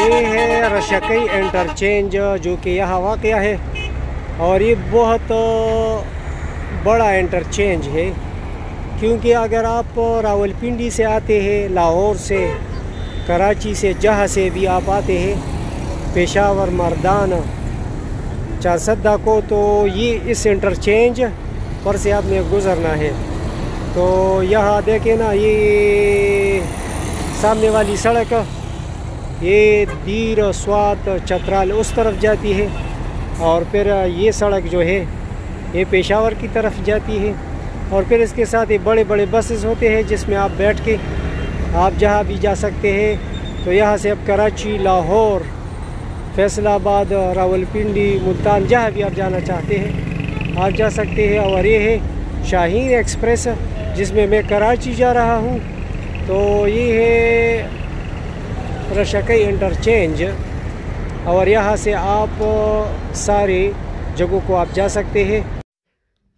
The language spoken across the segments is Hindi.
ये है रशकई इंटरचेंज जो कि यहाँ वाक़ है और ये बहुत बड़ा इंटरचेंज है क्योंकि अगर आप रावलपिंडी से आते हैं लाहौर से कराची से जहाँ से भी आप आते हैं पेशावर मर्दान चारसदा को तो ये इस इंटरचेंज पर से आपने गुज़रना है तो यहाँ देखें ना ये सामने वाली सड़क ये दीर स्वात चतराल उस तरफ जाती है और फिर ये सड़क जो है ये पेशावर की तरफ जाती है और फिर इसके साथ ये बड़े बड़े बसेस होते हैं जिसमें आप बैठ के आप जहाँ भी जा सकते हैं तो यहाँ से आप कराची लाहौर फैसलाबाद रावलपिंडी मुल्तान जहाँ भी आप जाना चाहते हैं आप जा सकते हैं और ये है शाहीन एक्सप्रेस जिसमें मैं कराची जा रहा हूँ तो ये है रशकई इंटरचेंज और यहाँ से आप सारे जगहों को आप जा सकते हैं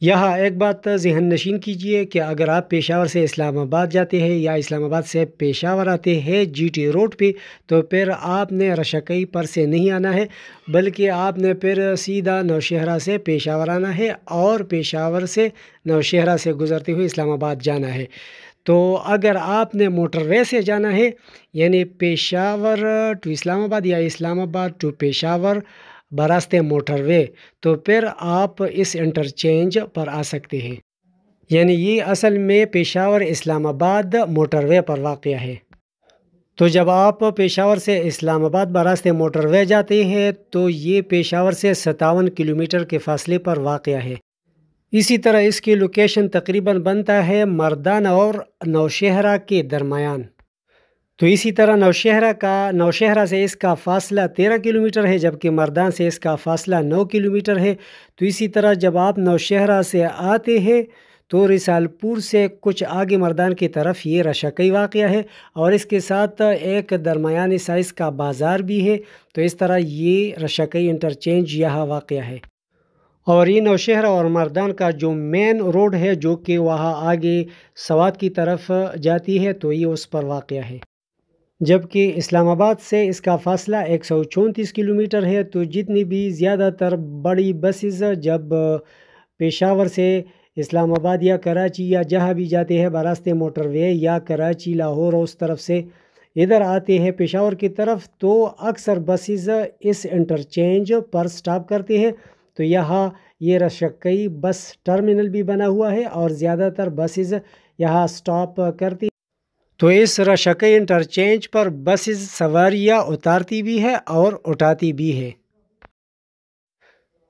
यहाँ एक बात जहन नशीन कीजिए कि अगर आप पेशावर से इस्लामाबाद जाते हैं या इस्लामाबाद से पेशावर आते हैं जीटी रोड पे तो फिर आपने रशकई पर से नहीं आना है बल्कि आपने फिर सीधा नौशहरा से पेशावर आना है और पेशावर से नौशहरा से गुज़रते हुए इस्लामाबाद जाना है तो अगर आपने मोटरवे से जाना है यानी पेशावर टू इस्लामाबाद या इस्लामाबाद टू पेशावर बरास्ते मोटरवे तो फिर आप इस इंटरचेंज पर आ सकते हैं यानी ये असल में पेशावर इस्लामाबाद मोटरवे पर वाक़ है तो जब आप पेशावर से इस्लामाबाद बरास्ते मोटरवे जाते हैं तो ये पेशावर से सतावन किलोमीटर के फासले पर वाक़ है इसी तरह इसकी लोकेशन तकरीबन बनता है मर्दान और नौशहरा के दरमियान तो इसी तरह नौशहरा का नौशहरा से इसका फासला तेरह किलोमीटर है जबकि मर्दान से इसका फासला नौ किलोमीटर है तो इसी तरह जब आप नौशहरा से आते हैं तो रिसालपुर से कुछ आगे मर्दान की तरफ ये रशकई वाक़ है और इसके साथ एक दरमियानी साइज़ का बाज़ार भी है तो इस तरह ये रशकई इंटरचेंज यह वाक़ है और ये नौशहरा और मर्दान का जो मेन रोड है जो कि वहाँ आगे सवाद की तरफ जाती है तो ये उस पर वाक़ है जबकि इस्लामाबाद से इसका फासला एक सौ चौंतीस किलोमीटर है तो जितनी भी ज़्यादातर बड़ी बसेस जब पेशावर से इस्लामाबाद या कराची या जहाँ भी जाते हैं बरास्ते मोटरवे या कराची लाहौर उस तरफ से इधर आते हैं पेशावर की तरफ तो अक्सर बसेस इस इंटरचेंज पर स्टॉप करते हैं तो यहाँ ये रशक्कई बस टर्मिनल भी बना हुआ है और ज़्यादातर बसेस यहाँ स्टॉप करती तो इस रशकई इंटरचेंज पर बसेस सवारियाँ उतारती भी है और उठाती भी है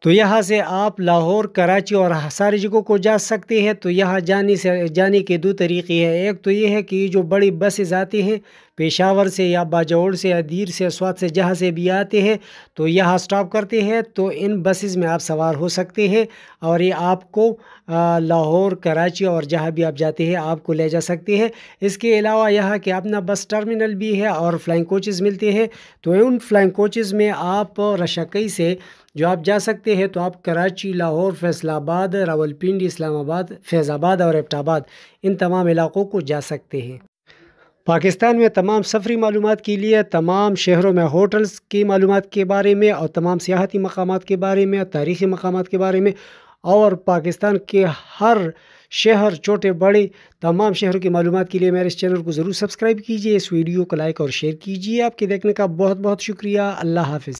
तो यहाँ से आप लाहौर कराची और सारी जगहों को जा सकते हैं तो यहाँ जाने से जाने के दो तरीके हैं एक तो ये है कि जो बड़ी बसेज आती हैं पेशावर से या बाजौड़ से या दीर से स्वाद से जहाँ से भी आते हैं तो यहाँ स्टॉप करते हैं तो इन बसेस में आप सवार हो सकते हैं और ये आपको लाहौर कराची और जहाँ भी आप जाते हैं आपको ले जा सकते हैं इसके अलावा यहाँ के अपना बस टर्मिनल भी है और फ्लाइंग कोचेज़ मिलते हैं तो उन फ्लाइंग कोचेज़ में आप रशाकई से जो आप जा सकते हैं तो आप कराची लाहौर फैसलाबाद रावलपिंडी इस्लामाबाद फैज़ाबाद और एबटाबाद इन तमाम इलाक़ों को जा सकते हैं पाकिस्तान में तमाम सफरी मालूम के लिए तमाम शहरों में होटल्स की मालूम के बारे में और तमाम सियाहती मकाम के बारे में तारीख़ी मकाम के बारे में और पाकिस्तान के हर शहर छोटे बड़े तमाम शहरों की मालूम के लिए मेरे इस चैनल को ज़रूर सब्सक्राइब कीजिए इस वीडियो को लाइक और शेयर कीजिए आपके देखने का बहुत बहुत शुक्रिया अल्लाह हाफ़